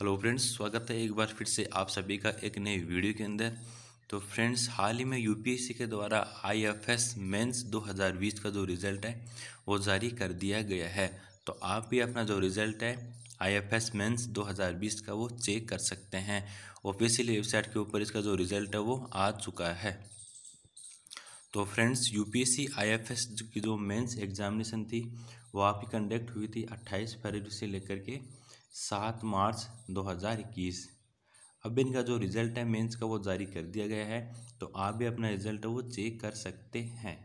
hello friends स्वागत है एक बार फिर से आप सभी का एक नए वीडियो के अंदर तो फ्रेंड्स हाल ही में यूपीएससी के द्वारा आईएफएस मेंस 2020 का जो रिज़ल्ट है वो जारी कर दिया गया है तो आप भी अपना जो रिज़ल्ट है आईएफएस मेंस 2020 का वो चेक कर सकते हैं ऑफिशियल वेबसाइट के ऊपर इसका जो रिज़ल्ट है वो आ चुका है तो फ्रेंड्स यू पी की जो मेन्स एग्जामिनेशन थी वो आपकी कंडक्ट हुई थी अट्ठाईस फरवरी से लेकर के सात मार्च 2021 अब इनका जो रिज़ल्ट है मेंस का वो जारी कर दिया गया है तो आप भी अपना रिज़ल्ट वो चेक कर सकते हैं